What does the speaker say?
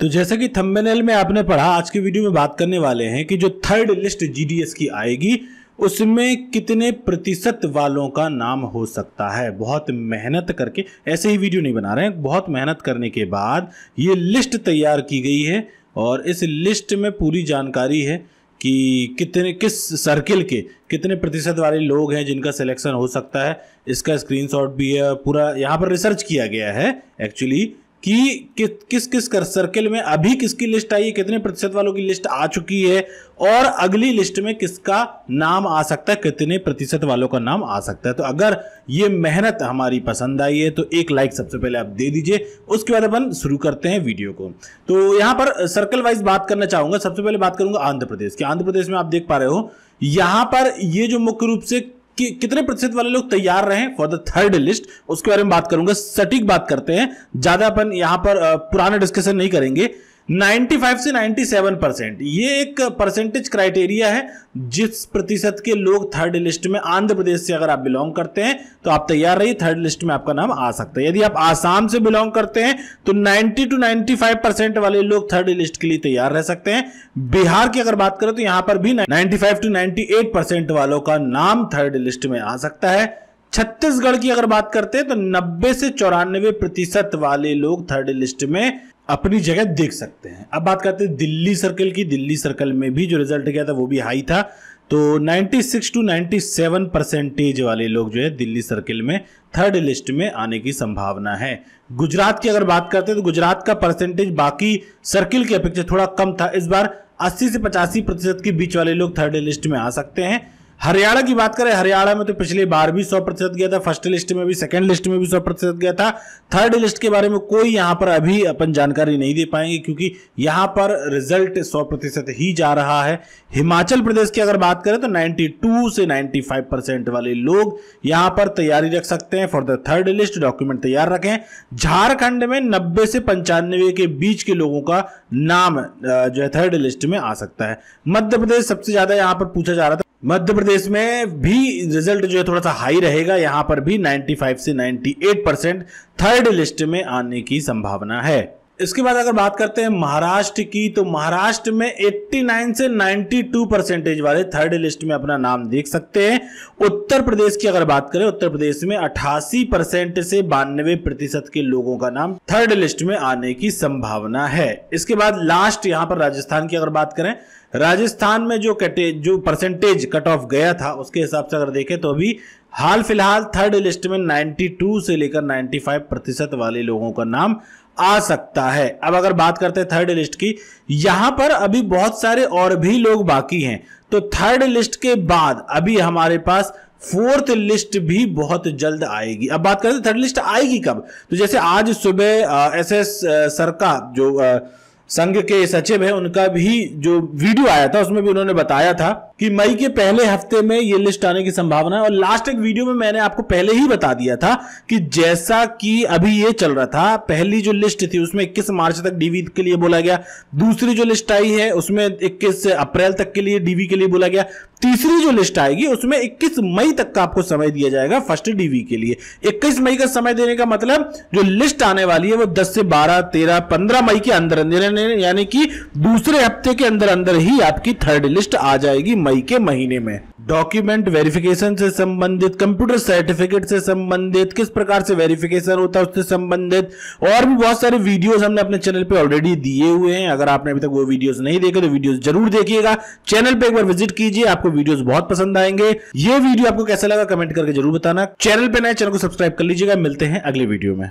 तो जैसा कि थंबनेल में आपने पढ़ा आज की वीडियो में बात करने वाले हैं कि जो थर्ड लिस्ट जीडीएस की आएगी उसमें कितने प्रतिशत वालों का नाम हो सकता है बहुत मेहनत करके ऐसे ही वीडियो नहीं बना रहे हैं बहुत मेहनत करने के बाद ये लिस्ट तैयार की गई है और इस लिस्ट में पूरी जानकारी है कि कितने किस सर्किल के कितने प्रतिशत वाले लोग हैं जिनका सिलेक्शन हो सकता है इसका स्क्रीनशॉट भी है पूरा यहाँ पर रिसर्च किया गया है एक्चुअली कि किस किस किस कर सर्किल में अभी किसकी लिस्ट आई है कितने प्रतिशत वालों की लिस्ट आ चुकी है और अगली लिस्ट में किसका नाम आ सकता है कितने प्रतिशत वालों का नाम आ सकता है तो अगर ये मेहनत हमारी पसंद आई है तो एक लाइक सबसे पहले आप दे दीजिए उसके बाद अपन शुरू करते हैं वीडियो को तो यहाँ पर सर्कल वाइज बात करना चाहूंगा सबसे पहले बात करूंगा आंध्र प्रदेश की आंध्र प्रदेश में आप देख पा रहे हो यहाँ पर ये जो मुख्य रूप से कि कितने प्रतिशत वाले लोग तैयार रहे फॉर द थर्ड लिस्ट उसके बारे में बात करूंगा सटीक बात करते हैं ज्यादा अपन यहां पर पुराना डिस्कशन नहीं करेंगे 95 से 97 परसेंट ये एक परसेंटेज क्राइटेरिया है जिस प्रतिशत के लोग थर्ड लिस्ट में आंध्र प्रदेश से अगर आप बिलोंग करते हैं तो आप तैयार रहिए थर्ड लिस्ट में आपका नाम आ सकता है यदि आप आसाम से बिलोंग करते हैं तो 90 टू 95 परसेंट वाले लोग थर्ड लिस्ट के लिए तैयार रह सकते हैं बिहार की अगर बात करें तो यहाँ पर भी फाइव टू 98 परसेंट वालों का नाम थर्ड लिस्ट में आ सकता है छत्तीसगढ़ की अगर बात करते हैं तो 90 से चौरानवे प्रतिशत वाले लोग थर्ड लिस्ट में अपनी जगह देख सकते हैं अब बात करते हैं दिल्ली सर्कल की दिल्ली सर्कल में भी जो रिजल्ट गया था वो भी हाई था तो 96 टू 97 परसेंटेज वाले लोग जो है दिल्ली सर्किल में थर्ड लिस्ट में आने की संभावना है गुजरात की अगर बात करते हैं तो गुजरात का परसेंटेज बाकी सर्किल की अपेक्षा थोड़ा कम था इस बार 80 से पचासी प्रतिशत के बीच वाले लोग थर्ड लिस्ट में आ सकते हैं हरियाणा की बात करें हरियाणा में तो पिछले बार भी सौ प्रतिशत गया था फर्स्ट लिस्ट में भी सेकंड लिस्ट में भी सौ प्रतिशत गया था थर्ड लिस्ट के बारे में कोई यहाँ पर अभी अपन जानकारी नहीं दे पाएंगे क्योंकि यहाँ पर रिजल्ट सौ प्रतिशत ही जा रहा है हिमाचल प्रदेश की अगर बात करें तो 92 से 95 परसेंट वाले लोग यहाँ पर तैयारी रख सकते हैं for the third list document तैयार रखें झारखंड में नब्बे से पंचानवे के बीच के लोगों का नाम जो है थर्ड लिस्ट में आ सकता है मध्य प्रदेश सबसे ज्यादा यहाँ पर पूछा जा रहा था मध्य प्रदेश में भी रिजल्ट जो है थोड़ा सा हाई रहेगा यहां पर भी 95 से 98 परसेंट थर्ड लिस्ट में आने की संभावना है इसके बाद अगर बात करते हैं महाराष्ट्र की तो महाराष्ट्र में 89 से 92 परसेंटेज वाले थर्ड लिस्ट में अपना नाम देख सकते हैं उत्तर प्रदेश की अगर बात करें उत्तर प्रदेश में 88 परसेंट से बानवे प्रतिशत के लोगों का नाम थर्ड लिस्ट में आने की संभावना है इसके बाद लास्ट यहाँ पर राजस्थान की अगर बात करें राजस्थान में जो कटे जो परसेंटेज कट ऑफ गया था उसके हिसाब से अगर देखें तो अभी हाल फिलहाल थर्ड लिस्ट में 92 से लेकर 95 प्रतिशत वाले लोगों का नाम आ सकता है अब अगर बात करते हैं थर्ड लिस्ट की यहां पर अभी बहुत सारे और भी लोग बाकी हैं तो थर्ड लिस्ट के बाद अभी हमारे पास फोर्थ लिस्ट भी बहुत जल्द आएगी अब बात करते थर्ड लिस्ट आएगी कब तो जैसे आज सुबह एस एस सरका जो संघ के सचिव है उनका भी जो वीडियो आया था उसमें भी उन्होंने बताया था कि मई के पहले हफ्ते में ये लिस्ट आने की संभावना है और लास्ट एक वीडियो में मैंने आपको पहले ही बता दिया था कि जैसा कि अभी ये चल रहा था पहली जो लिस्ट थी उसमें 21 मार्च तक डीवी के लिए बोला गया दूसरी जो लिस्ट आई है उसमें 21 अप्रैल तक के लिए डीवी के लिए बोला गया तीसरी जो लिस्ट आएगी उसमें 21 मई तक का आपको समय दिया जाएगा फर्स्ट डीवी के लिए 21 मई का समय देने का मतलब जो लिस्ट आने वाली है वो 10 से 12, 13, 15 मई के अंदर अंदर यानी कि दूसरे हफ्ते के अंदर अंदर ही आपकी थर्ड लिस्ट आ जाएगी मई मई के महीने में डॉक्यूमेंट वेरिफिकेशन से संबंधित कंप्यूटर सर्टिफिकेट से संबंधित किस प्रकार से वेरिफिकेशन होता है उससे संबंधित और भी बहुत सारे वीडियोस हमने अपने चैनल पे ऑलरेडी दिए हुए हैं अगर आपने अभी तक वो वीडियोस नहीं देखे तो वीडियोस जरूर देखिएगा चैनल पे एक बार विजिट कीजिए आपको वीडियोस बहुत पसंद आएंगे ये वीडियो आपको कैसा लगा कमेंट करके जरूर बताना चैनल पे नए चैनल को सब्सक्राइब कर लीजिएगा मिलते हैं अगले वीडियो में